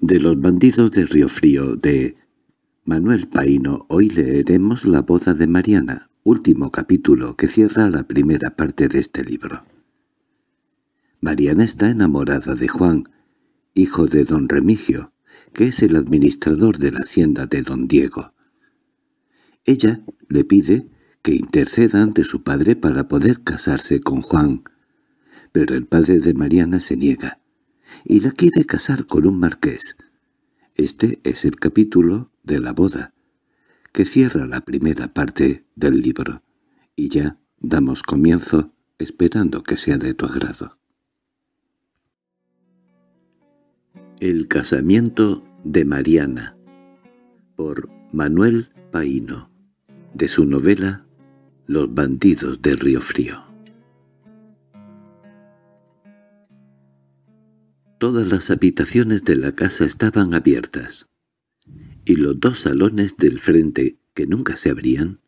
de los bandidos de Río Frío de Manuel Paino hoy leeremos La boda de Mariana, último capítulo que cierra la primera parte de este libro. Mariana está enamorada de Juan, hijo de don Remigio, que es el administrador de la hacienda de don Diego. Ella le pide que interceda ante su padre para poder casarse con Juan, pero el padre de Mariana se niega y la quiere casar con un marqués. Este es el capítulo de la boda, que cierra la primera parte del libro, y ya damos comienzo esperando que sea de tu agrado. El casamiento de Mariana por Manuel Paino de su novela Los bandidos del Río Frío Todas las habitaciones de la casa estaban abiertas, y los dos salones del frente, que nunca se abrían,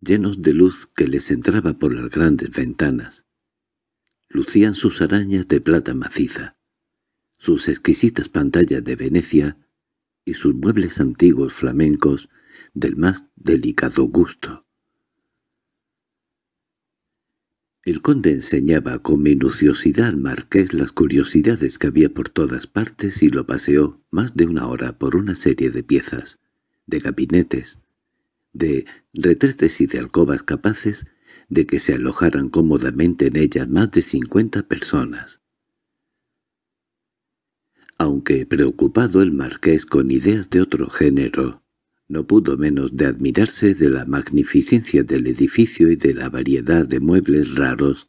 llenos de luz que les entraba por las grandes ventanas, lucían sus arañas de plata maciza, sus exquisitas pantallas de Venecia y sus muebles antiguos flamencos del más delicado gusto. El conde enseñaba con minuciosidad al marqués las curiosidades que había por todas partes y lo paseó más de una hora por una serie de piezas, de gabinetes, de retretes y de alcobas capaces de que se alojaran cómodamente en ellas más de cincuenta personas. Aunque preocupado el marqués con ideas de otro género, no pudo menos de admirarse de la magnificencia del edificio y de la variedad de muebles raros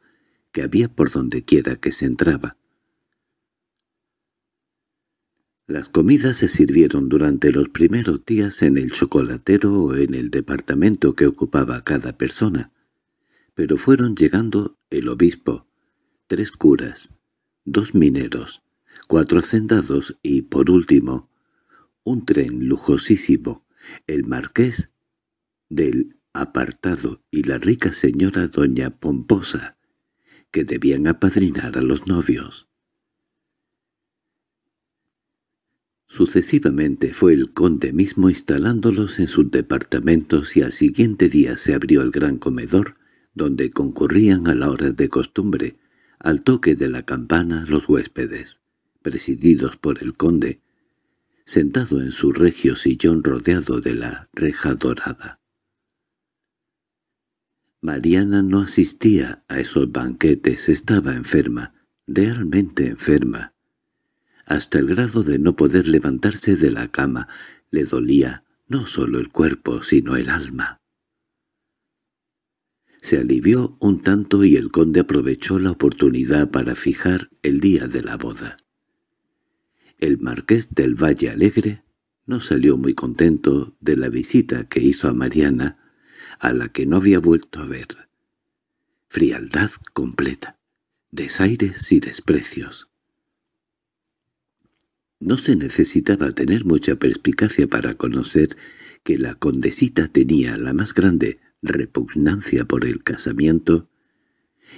que había por dondequiera que se entraba. Las comidas se sirvieron durante los primeros días en el chocolatero o en el departamento que ocupaba cada persona, pero fueron llegando el obispo, tres curas, dos mineros, cuatro hacendados y, por último, un tren lujosísimo, el marqués del apartado y la rica señora doña Pomposa, que debían apadrinar a los novios. Sucesivamente fue el conde mismo instalándolos en sus departamentos y al siguiente día se abrió el gran comedor, donde concurrían a la hora de costumbre, al toque de la campana los huéspedes, presididos por el conde, sentado en su regio sillón rodeado de la reja dorada. Mariana no asistía a esos banquetes, estaba enferma, realmente enferma. Hasta el grado de no poder levantarse de la cama, le dolía no solo el cuerpo, sino el alma. Se alivió un tanto y el conde aprovechó la oportunidad para fijar el día de la boda. El marqués del Valle Alegre no salió muy contento de la visita que hizo a Mariana, a la que no había vuelto a ver. Frialdad completa, desaires y desprecios. No se necesitaba tener mucha perspicacia para conocer que la condesita tenía la más grande repugnancia por el casamiento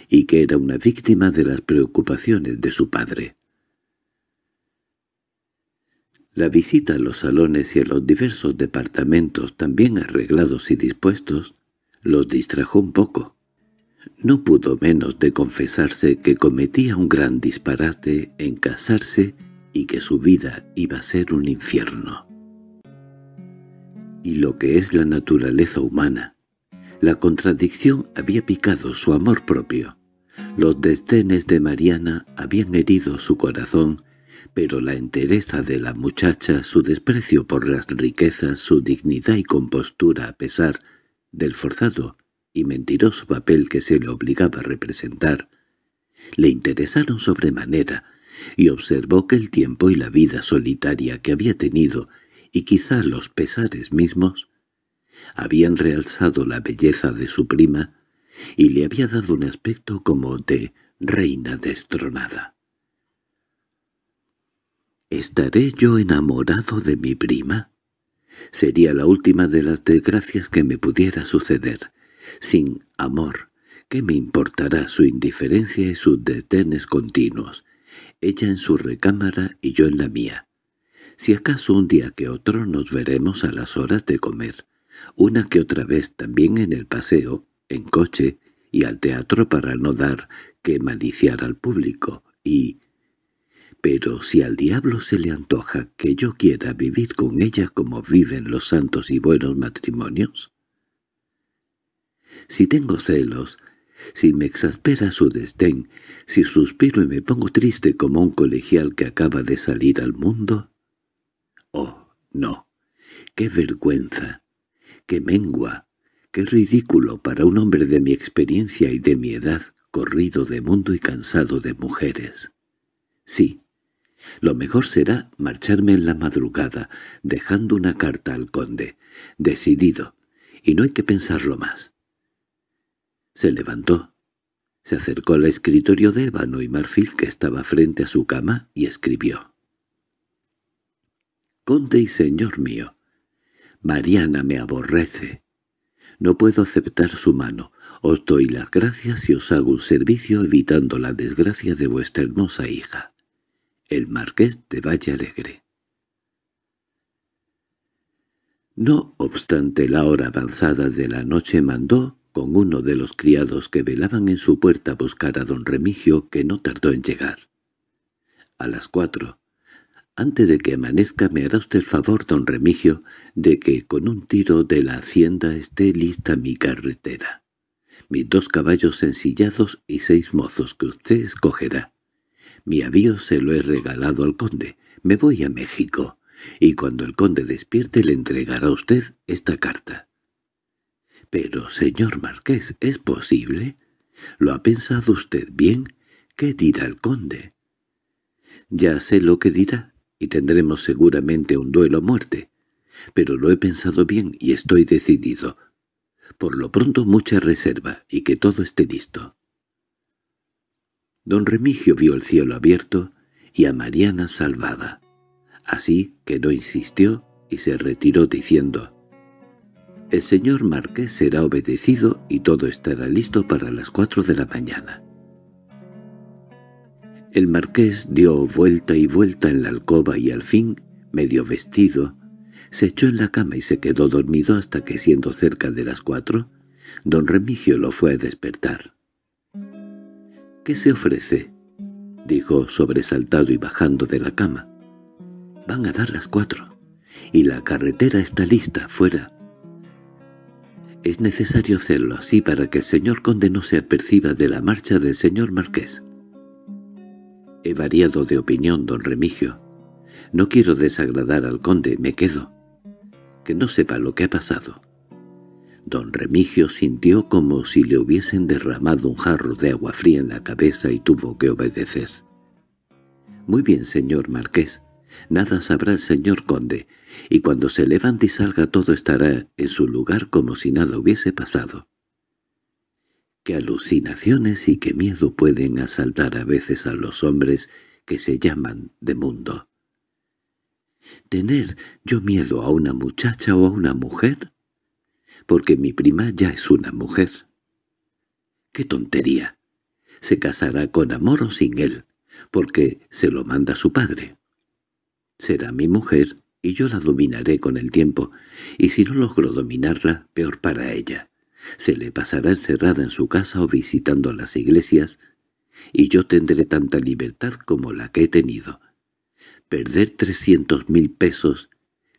y que era una víctima de las preocupaciones de su padre. La visita a los salones y a los diversos departamentos también arreglados y dispuestos los distrajo un poco. No pudo menos de confesarse que cometía un gran disparate en casarse y que su vida iba a ser un infierno. Y lo que es la naturaleza humana. La contradicción había picado su amor propio. Los desdenes de Mariana habían herido su corazón pero la entereza de la muchacha, su desprecio por las riquezas, su dignidad y compostura a pesar del forzado y mentiroso papel que se le obligaba a representar, le interesaron sobremanera, y observó que el tiempo y la vida solitaria que había tenido, y quizá los pesares mismos, habían realzado la belleza de su prima y le había dado un aspecto como de reina destronada. ¿Estaré yo enamorado de mi prima? Sería la última de las desgracias que me pudiera suceder. Sin amor, ¿qué me importará su indiferencia y sus desdenes continuos? Ella en su recámara y yo en la mía. Si acaso un día que otro nos veremos a las horas de comer, una que otra vez también en el paseo, en coche y al teatro para no dar que maliciar al público, y, pero si al diablo se le antoja que yo quiera vivir con ella como viven los santos y buenos matrimonios, si tengo celos, si me exaspera su desdén, si suspiro y me pongo triste como un colegial que acaba de salir al mundo, oh, no, qué vergüenza, qué mengua, qué ridículo para un hombre de mi experiencia y de mi edad, corrido de mundo y cansado de mujeres. Sí, lo mejor será marcharme en la madrugada, dejando una carta al conde, decidido, y no hay que pensarlo más. Se levantó, se acercó al escritorio de ébano y marfil que estaba frente a su cama y escribió. «Conde y señor mío, Mariana me aborrece. No puedo aceptar su mano. Os doy las gracias y os hago un servicio evitando la desgracia de vuestra hermosa hija el marqués de Valle Alegre. No obstante la hora avanzada de la noche mandó, con uno de los criados que velaban en su puerta a buscar a don Remigio, que no tardó en llegar. A las cuatro. Antes de que amanezca me hará usted el favor, don Remigio, de que con un tiro de la hacienda esté lista mi carretera, mis dos caballos ensillados y seis mozos que usted escogerá. Mi avío se lo he regalado al conde. Me voy a México, y cuando el conde despierte le entregará a usted esta carta. —Pero, señor marqués, ¿es posible? ¿Lo ha pensado usted bien? ¿Qué dirá el conde? —Ya sé lo que dirá, y tendremos seguramente un duelo a muerte. Pero lo he pensado bien y estoy decidido. Por lo pronto mucha reserva y que todo esté listo. Don Remigio vio el cielo abierto y a Mariana salvada. Así que no insistió y se retiró diciendo, «El señor Marqués será obedecido y todo estará listo para las cuatro de la mañana». El marqués dio vuelta y vuelta en la alcoba y al fin, medio vestido, se echó en la cama y se quedó dormido hasta que, siendo cerca de las cuatro, don Remigio lo fue a despertar. —¿Qué se ofrece? —dijo sobresaltado y bajando de la cama. —Van a dar las cuatro, y la carretera está lista fuera. Es necesario hacerlo así para que el señor conde no se aperciba de la marcha del señor marqués. He variado de opinión, don Remigio. No quiero desagradar al conde, me quedo. Que no sepa lo que ha pasado. Don Remigio sintió como si le hubiesen derramado un jarro de agua fría en la cabeza y tuvo que obedecer. «Muy bien, señor marqués. Nada sabrá el señor conde, y cuando se levante y salga todo estará en su lugar como si nada hubiese pasado». Qué alucinaciones y qué miedo pueden asaltar a veces a los hombres que se llaman de mundo. ¿Tener yo miedo a una muchacha o a una mujer? porque mi prima ya es una mujer. ¡Qué tontería! Se casará con amor o sin él, porque se lo manda su padre. Será mi mujer y yo la dominaré con el tiempo, y si no logro dominarla, peor para ella. Se le pasará encerrada en su casa o visitando las iglesias, y yo tendré tanta libertad como la que he tenido. Perder trescientos mil pesos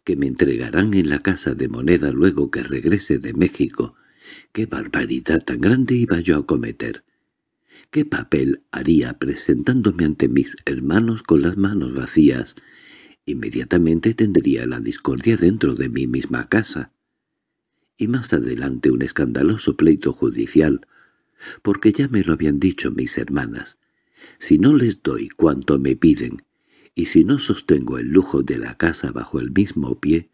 que me entregarán en la casa de moneda luego que regrese de México. ¿Qué barbaridad tan grande iba yo a cometer? ¿Qué papel haría presentándome ante mis hermanos con las manos vacías? Inmediatamente tendría la discordia dentro de mi misma casa. Y más adelante un escandaloso pleito judicial, porque ya me lo habían dicho mis hermanas. Si no les doy cuanto me piden, y si no sostengo el lujo de la casa bajo el mismo pie,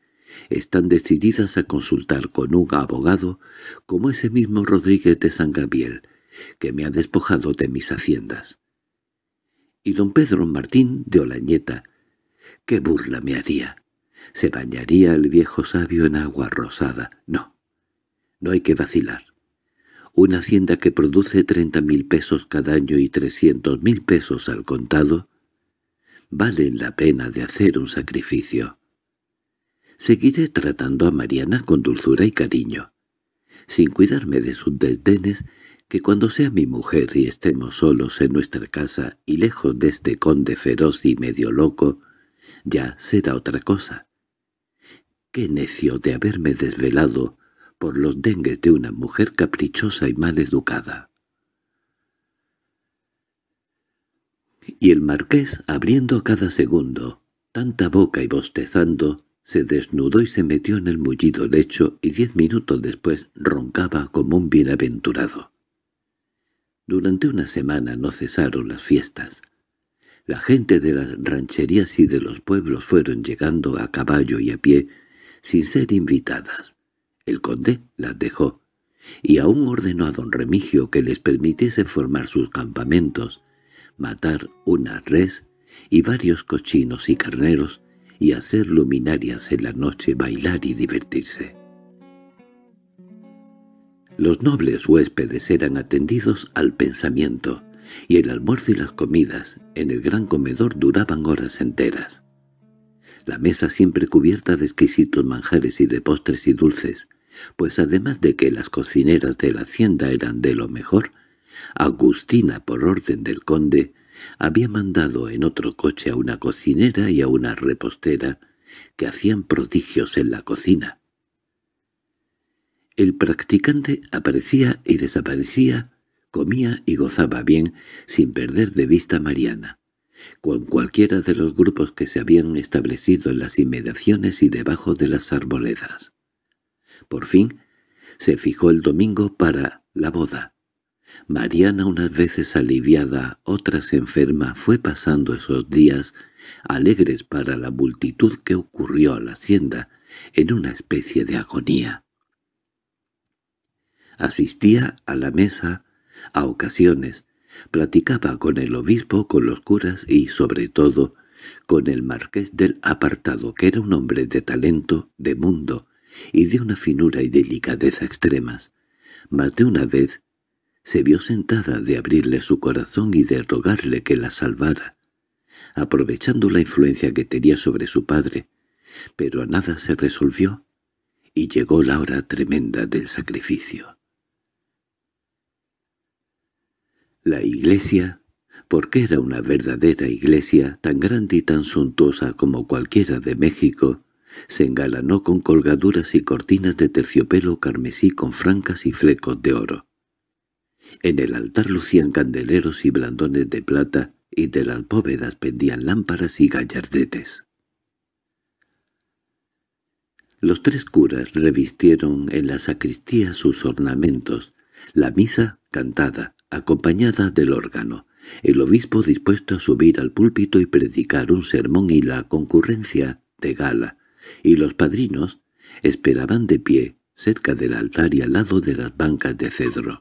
están decididas a consultar con un abogado como ese mismo Rodríguez de San Gabriel, que me ha despojado de mis haciendas. Y don Pedro Martín de Olañeta, qué burla me haría. ¿Se bañaría el viejo sabio en agua rosada? No, no hay que vacilar. Una hacienda que produce treinta mil pesos cada año y trescientos mil pesos al contado valen la pena de hacer un sacrificio. Seguiré tratando a Mariana con dulzura y cariño, sin cuidarme de sus desdenes, que cuando sea mi mujer y estemos solos en nuestra casa y lejos de este conde feroz y medio loco, ya será otra cosa. Qué necio de haberme desvelado por los dengues de una mujer caprichosa y mal educada. y el marqués, abriendo cada segundo, tanta boca y bostezando, se desnudó y se metió en el mullido lecho y diez minutos después roncaba como un bienaventurado. Durante una semana no cesaron las fiestas. La gente de las rancherías y de los pueblos fueron llegando a caballo y a pie sin ser invitadas. El conde las dejó, y aún ordenó a don Remigio que les permitiese formar sus campamentos, matar una res y varios cochinos y carneros y hacer luminarias en la noche, bailar y divertirse. Los nobles huéspedes eran atendidos al pensamiento, y el almuerzo y las comidas en el gran comedor duraban horas enteras. La mesa siempre cubierta de exquisitos manjares y de postres y dulces, pues además de que las cocineras de la hacienda eran de lo mejor, Agustina, por orden del conde, había mandado en otro coche a una cocinera y a una repostera que hacían prodigios en la cocina. El practicante aparecía y desaparecía, comía y gozaba bien, sin perder de vista a Mariana. Con cualquiera de los grupos que se habían establecido en las inmediaciones y debajo de las arboledas. Por fin, se fijó el domingo para la boda, Mariana unas veces aliviada, otras enferma, fue pasando esos días alegres para la multitud que ocurrió a la hacienda, en una especie de agonía. Asistía a la mesa, a ocasiones, platicaba con el obispo, con los curas y, sobre todo, con el marqués del apartado, que era un hombre de talento, de mundo, y de una finura y delicadeza extremas. Más de una vez se vio sentada de abrirle su corazón y de rogarle que la salvara, aprovechando la influencia que tenía sobre su padre, pero a nada se resolvió y llegó la hora tremenda del sacrificio. La iglesia, porque era una verdadera iglesia tan grande y tan suntuosa como cualquiera de México, se engalanó con colgaduras y cortinas de terciopelo carmesí con francas y flecos de oro. En el altar lucían candeleros y blandones de plata, y de las bóvedas pendían lámparas y gallardetes. Los tres curas revistieron en la sacristía sus ornamentos, la misa cantada, acompañada del órgano, el obispo dispuesto a subir al púlpito y predicar un sermón y la concurrencia de gala, y los padrinos esperaban de pie cerca del altar y al lado de las bancas de cedro.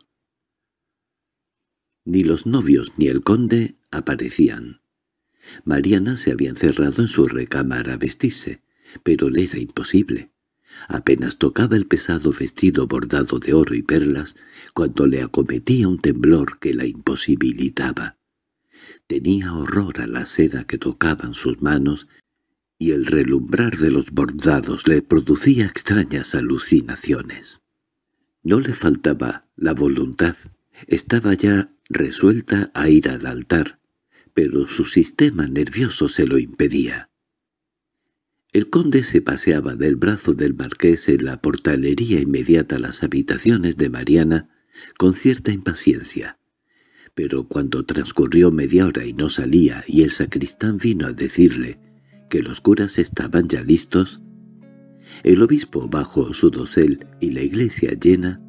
Ni los novios ni el conde aparecían. Mariana se había encerrado en su recámara a vestirse, pero le era imposible. Apenas tocaba el pesado vestido bordado de oro y perlas cuando le acometía un temblor que la imposibilitaba. Tenía horror a la seda que tocaban sus manos y el relumbrar de los bordados le producía extrañas alucinaciones. No le faltaba la voluntad. Estaba ya resuelta a ir al altar, pero su sistema nervioso se lo impedía. El conde se paseaba del brazo del marqués en la portalería inmediata a las habitaciones de Mariana con cierta impaciencia. Pero cuando transcurrió media hora y no salía y el sacristán vino a decirle que los curas estaban ya listos, el obispo bajo su dosel y la iglesia llena,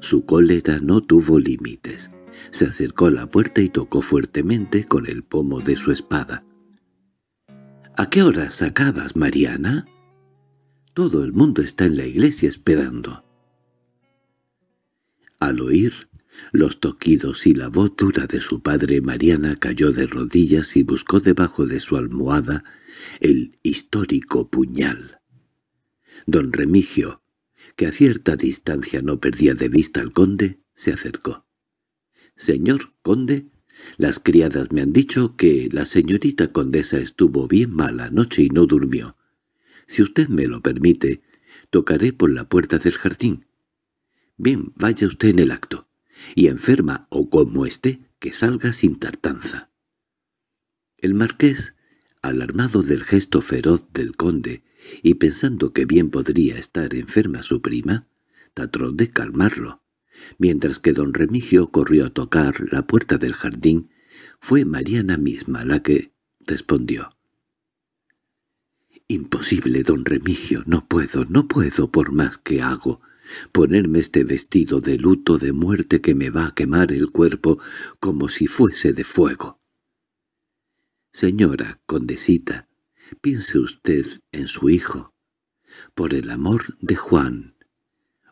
su cólera no tuvo límites se acercó a la puerta y tocó fuertemente con el pomo de su espada. —¿A qué hora sacabas, Mariana? Todo el mundo está en la iglesia esperando. Al oír los toquidos y la voz dura de su padre, Mariana cayó de rodillas y buscó debajo de su almohada el histórico puñal. Don Remigio, que a cierta distancia no perdía de vista al conde, se acercó. —Señor conde, las criadas me han dicho que la señorita condesa estuvo bien mala anoche y no durmió. Si usted me lo permite, tocaré por la puerta del jardín. Bien, vaya usted en el acto, y enferma o como esté, que salga sin tartanza. El marqués, alarmado del gesto feroz del conde y pensando que bien podría estar enferma su prima, trató de calmarlo. Mientras que don Remigio corrió a tocar la puerta del jardín, fue Mariana misma la que respondió. —Imposible, don Remigio, no puedo, no puedo, por más que hago. Ponerme este vestido de luto de muerte que me va a quemar el cuerpo como si fuese de fuego. —Señora condesita, piense usted en su hijo. Por el amor de Juan.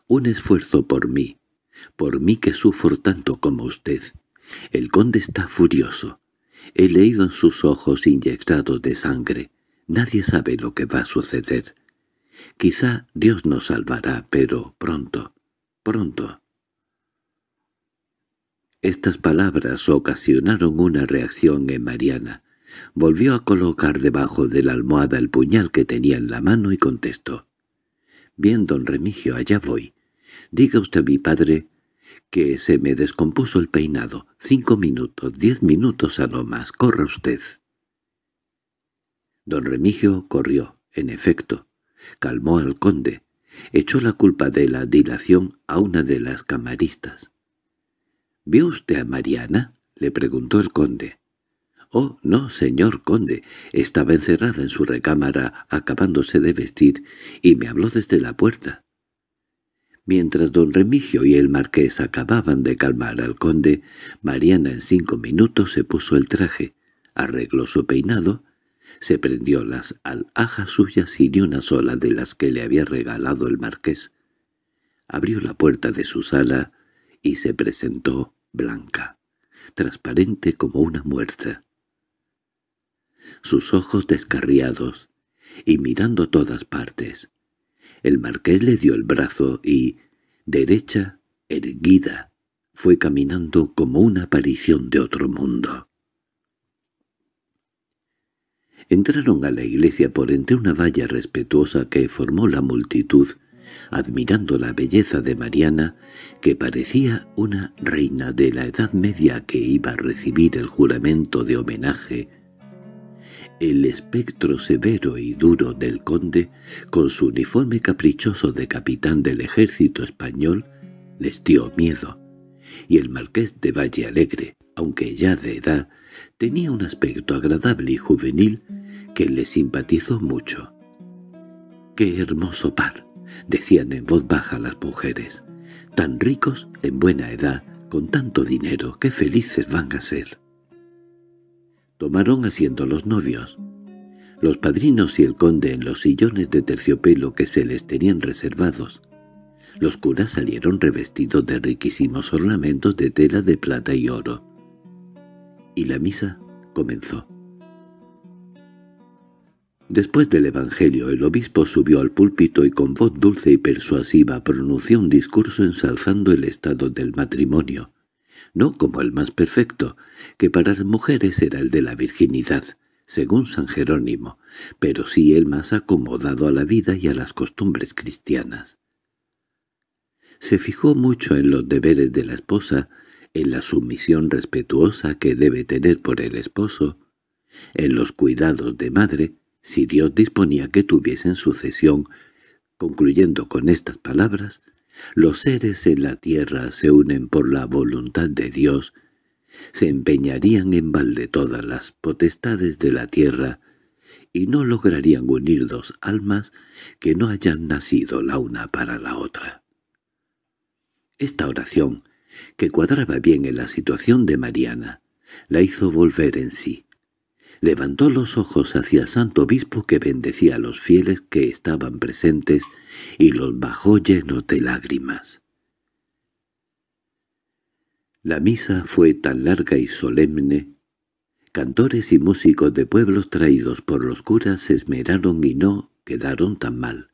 Un esfuerzo por mí, por mí que sufro tanto como usted. El conde está furioso. He leído en sus ojos inyectados de sangre. Nadie sabe lo que va a suceder. Quizá Dios nos salvará, pero pronto, pronto. Estas palabras ocasionaron una reacción en Mariana. Volvió a colocar debajo de la almohada el puñal que tenía en la mano y contestó. «Bien, don Remigio, allá voy. Diga usted a mi padre que se me descompuso el peinado. Cinco minutos, diez minutos a lo más. Corra usted. Don Remigio corrió, en efecto. Calmó al conde. Echó la culpa de la dilación a una de las camaristas. —¿Vio usted a Mariana? —le preguntó el conde. —Oh, no, señor conde. Estaba encerrada en su recámara acabándose de vestir y me habló desde la puerta. Mientras don Remigio y el marqués acababan de calmar al conde, Mariana en cinco minutos se puso el traje, arregló su peinado, se prendió las alhajas suyas y ni una sola de las que le había regalado el marqués. Abrió la puerta de su sala y se presentó blanca, transparente como una muerta. Sus ojos descarriados, y mirando todas partes, el marqués le dio el brazo y, derecha, erguida, fue caminando como una aparición de otro mundo. Entraron a la iglesia por entre una valla respetuosa que formó la multitud, admirando la belleza de Mariana, que parecía una reina de la Edad Media que iba a recibir el juramento de homenaje el espectro severo y duro del conde, con su uniforme caprichoso de capitán del ejército español, les dio miedo, y el marqués de Valle Alegre, aunque ya de edad, tenía un aspecto agradable y juvenil que le simpatizó mucho. —¡Qué hermoso par! —decían en voz baja las mujeres. —Tan ricos, en buena edad, con tanto dinero, qué felices van a ser tomaron asiento los novios. Los padrinos y el conde en los sillones de terciopelo que se les tenían reservados. Los curas salieron revestidos de riquísimos ornamentos de tela de plata y oro. Y la misa comenzó. Después del Evangelio, el obispo subió al púlpito y con voz dulce y persuasiva pronunció un discurso ensalzando el estado del matrimonio, no como el más perfecto, que para las mujeres era el de la virginidad, según San Jerónimo, pero sí el más acomodado a la vida y a las costumbres cristianas. Se fijó mucho en los deberes de la esposa, en la sumisión respetuosa que debe tener por el esposo, en los cuidados de madre, si Dios disponía que tuviesen sucesión, concluyendo con estas palabras, los seres en la tierra se unen por la voluntad de Dios, se empeñarían en balde todas las potestades de la tierra y no lograrían unir dos almas que no hayan nacido la una para la otra. Esta oración, que cuadraba bien en la situación de Mariana, la hizo volver en sí levantó los ojos hacia Santo Obispo que bendecía a los fieles que estaban presentes y los bajó llenos de lágrimas. La misa fue tan larga y solemne. Cantores y músicos de pueblos traídos por los curas se esmeraron y no quedaron tan mal.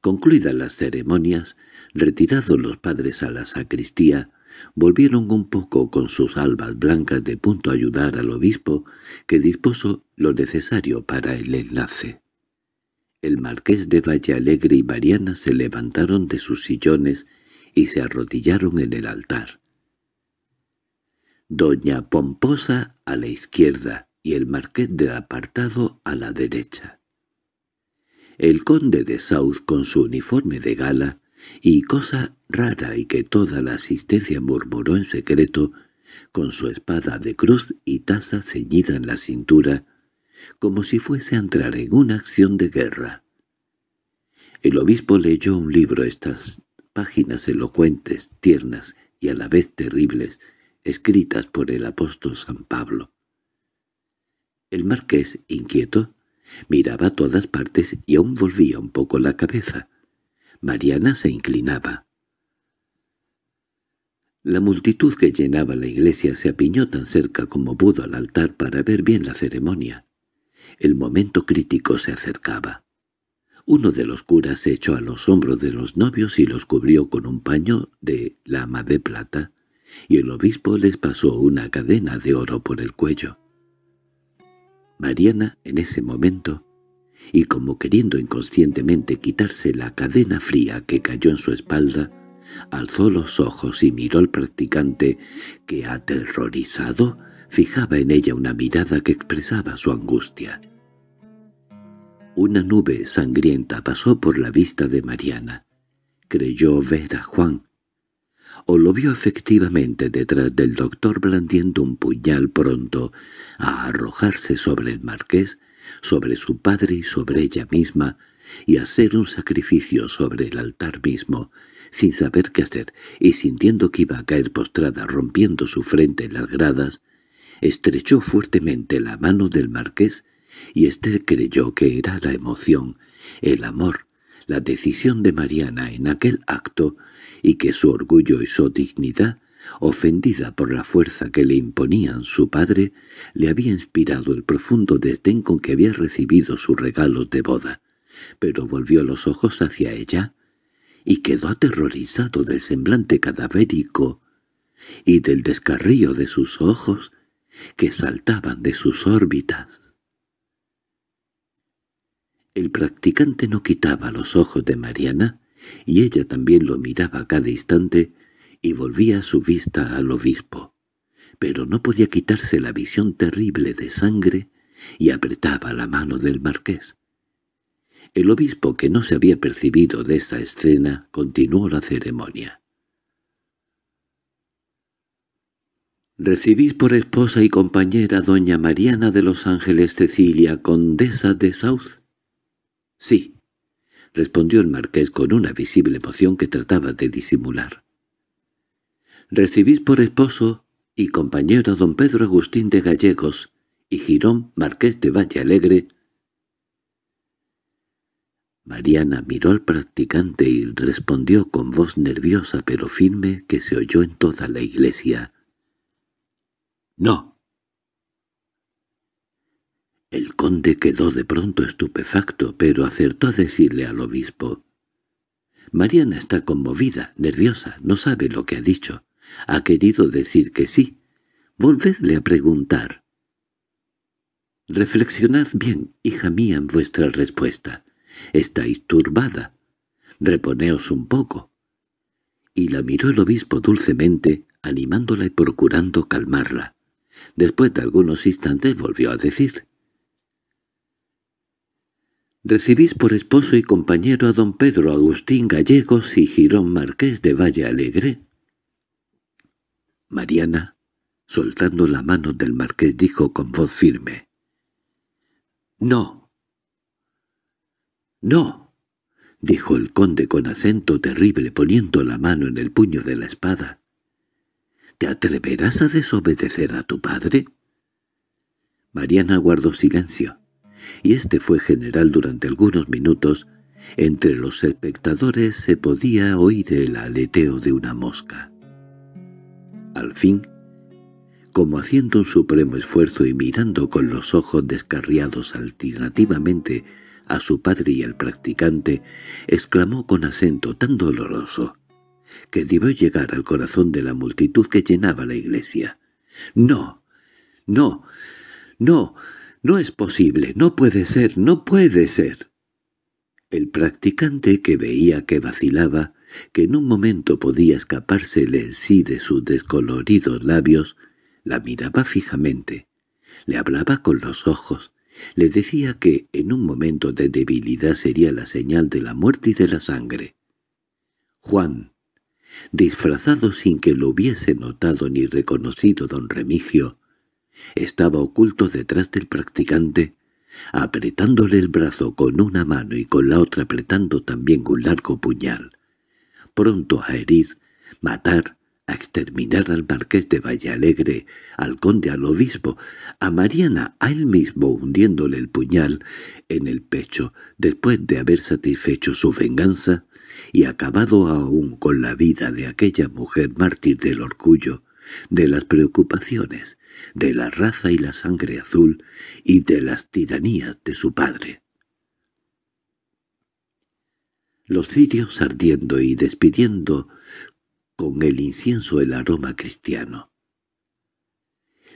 Concluidas las ceremonias, retirados los padres a la sacristía, volvieron un poco con sus albas blancas de punto a ayudar al obispo, que dispuso lo necesario para el enlace. El marqués de Alegre y Mariana se levantaron de sus sillones y se arrodillaron en el altar. Doña Pomposa a la izquierda y el marqués del apartado a la derecha. El conde de Saus con su uniforme de gala, y cosa rara y que toda la asistencia murmuró en secreto, con su espada de cruz y taza ceñida en la cintura, como si fuese a entrar en una acción de guerra. El obispo leyó un libro estas páginas elocuentes, tiernas y a la vez terribles, escritas por el apóstol San Pablo. El marqués, inquieto, miraba a todas partes y aún volvía un poco la cabeza. Mariana se inclinaba. La multitud que llenaba la iglesia se apiñó tan cerca como pudo al altar para ver bien la ceremonia. El momento crítico se acercaba. Uno de los curas se echó a los hombros de los novios y los cubrió con un paño de lama de plata, y el obispo les pasó una cadena de oro por el cuello. Mariana, en ese momento, y como queriendo inconscientemente quitarse la cadena fría que cayó en su espalda, alzó los ojos y miró al practicante que, aterrorizado, fijaba en ella una mirada que expresaba su angustia. Una nube sangrienta pasó por la vista de Mariana. Creyó ver a Juan. O lo vio efectivamente detrás del doctor blandiendo un puñal pronto a arrojarse sobre el marqués sobre su padre y sobre ella misma, y hacer un sacrificio sobre el altar mismo, sin saber qué hacer y sintiendo que iba a caer postrada rompiendo su frente en las gradas, estrechó fuertemente la mano del marqués y éste creyó que era la emoción, el amor, la decisión de Mariana en aquel acto y que su orgullo y su dignidad ofendida por la fuerza que le imponían su padre, le había inspirado el profundo desdén con que había recibido sus regalos de boda, pero volvió los ojos hacia ella y quedó aterrorizado del semblante cadavérico y del descarrío de sus ojos que saltaban de sus órbitas. El practicante no quitaba los ojos de Mariana, y ella también lo miraba cada instante y volvía su vista al obispo, pero no podía quitarse la visión terrible de sangre y apretaba la mano del marqués. El obispo, que no se había percibido de esta escena, continuó la ceremonia. Recibís por esposa y compañera doña Mariana de los Ángeles Cecilia, condesa de South. —Sí —respondió el marqués con una visible emoción que trataba de disimular. —¿Recibís por esposo y compañero a don Pedro Agustín de Gallegos y Girón Marqués de Valle Alegre. Mariana miró al practicante y respondió con voz nerviosa pero firme que se oyó en toda la iglesia. —¡No! El conde quedó de pronto estupefacto, pero acertó a decirle al obispo. Mariana está conmovida, nerviosa, no sabe lo que ha dicho. Ha querido decir que sí. Volvedle a preguntar. Reflexionad bien, hija mía, en vuestra respuesta. Estáis turbada. Reponeos un poco. Y la miró el obispo dulcemente, animándola y procurando calmarla. Después de algunos instantes volvió a decir. Recibís por esposo y compañero a don Pedro Agustín Gallegos y Girón Marqués de Valle Alegre, Mariana, soltando la mano del marqués, dijo con voz firme. —¡No! —¡No! —dijo el conde con acento terrible poniendo la mano en el puño de la espada. —¿Te atreverás a desobedecer a tu padre? Mariana guardó silencio, y este fue general durante algunos minutos. Entre los espectadores se podía oír el aleteo de una mosca al fin, como haciendo un supremo esfuerzo y mirando con los ojos descarriados alternativamente a su padre y al practicante, exclamó con acento tan doloroso que debió llegar al corazón de la multitud que llenaba la iglesia. «¡No! ¡No! ¡No! ¡No es posible! ¡No puede ser! ¡No puede ser!» El practicante, que veía que vacilaba, que en un momento podía escapársele en sí de sus descoloridos labios, la miraba fijamente, le hablaba con los ojos, le decía que en un momento de debilidad sería la señal de la muerte y de la sangre. Juan, disfrazado sin que lo hubiese notado ni reconocido don Remigio, estaba oculto detrás del practicante, apretándole el brazo con una mano y con la otra apretando también un largo puñal pronto a herir, matar, a exterminar al marqués de Vallalegre, al conde, al obispo, a Mariana, a él mismo hundiéndole el puñal en el pecho después de haber satisfecho su venganza y acabado aún con la vida de aquella mujer mártir del orgullo, de las preocupaciones, de la raza y la sangre azul y de las tiranías de su padre los cirios ardiendo y despidiendo con el incienso el aroma cristiano.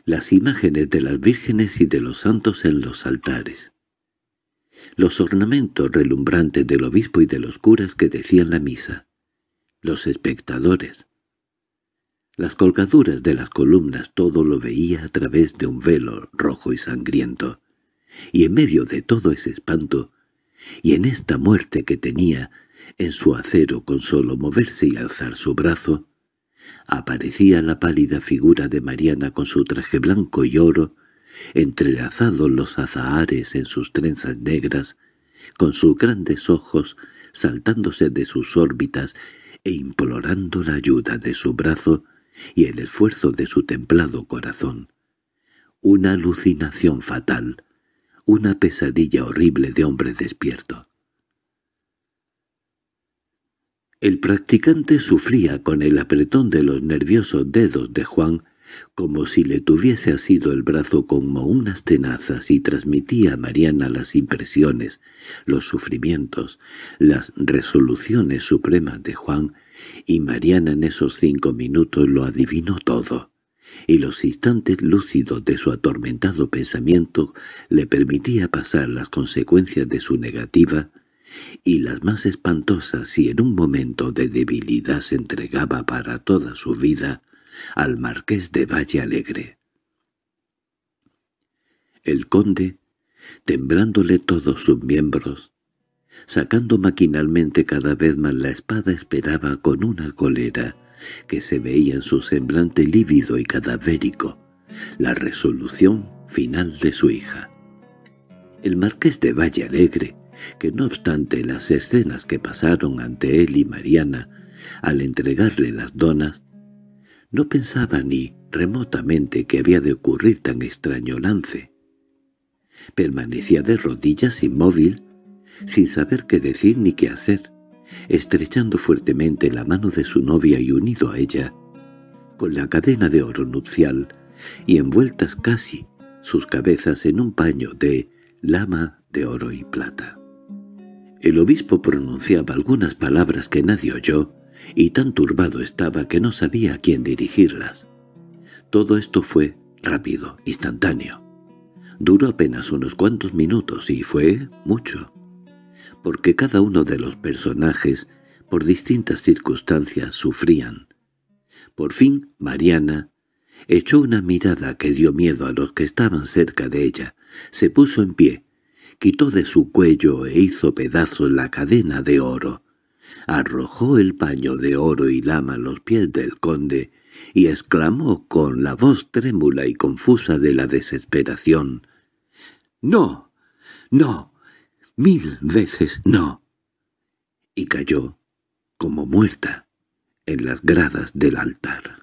Las imágenes de las vírgenes y de los santos en los altares. Los ornamentos relumbrantes del obispo y de los curas que decían la misa. Los espectadores. Las colgaduras de las columnas todo lo veía a través de un velo rojo y sangriento. Y en medio de todo ese espanto, y en esta muerte que tenía, en su acero con solo moverse y alzar su brazo, aparecía la pálida figura de Mariana con su traje blanco y oro, entrelazados los azahares en sus trenzas negras, con sus grandes ojos saltándose de sus órbitas e implorando la ayuda de su brazo y el esfuerzo de su templado corazón. Una alucinación fatal, una pesadilla horrible de hombre despierto. El practicante sufría con el apretón de los nerviosos dedos de Juan, como si le tuviese asido el brazo como unas tenazas y transmitía a Mariana las impresiones, los sufrimientos, las resoluciones supremas de Juan, y Mariana en esos cinco minutos lo adivinó todo y los instantes lúcidos de su atormentado pensamiento le permitía pasar las consecuencias de su negativa y las más espantosas si en un momento de debilidad se entregaba para toda su vida al marqués de Valle Alegre. El conde, temblándole todos sus miembros, sacando maquinalmente cada vez más la espada esperaba con una cólera que se veía en su semblante lívido y cadavérico, la resolución final de su hija. El marqués de Valle Alegre, que no obstante las escenas que pasaron ante él y Mariana, al entregarle las donas, no pensaba ni remotamente que había de ocurrir tan extraño lance. Permanecía de rodillas inmóvil, sin saber qué decir ni qué hacer, estrechando fuertemente la mano de su novia y unido a ella, con la cadena de oro nupcial, y envueltas casi sus cabezas en un paño de lama de oro y plata. El obispo pronunciaba algunas palabras que nadie oyó, y tan turbado estaba que no sabía a quién dirigirlas. Todo esto fue rápido, instantáneo. Duró apenas unos cuantos minutos y fue mucho porque cada uno de los personajes, por distintas circunstancias, sufrían. Por fin, Mariana echó una mirada que dio miedo a los que estaban cerca de ella, se puso en pie, quitó de su cuello e hizo pedazos la cadena de oro, arrojó el paño de oro y lama los pies del conde y exclamó con la voz trémula y confusa de la desesperación, «¡No! ¡No! mil veces no. Y cayó, como muerta, en las gradas del altar.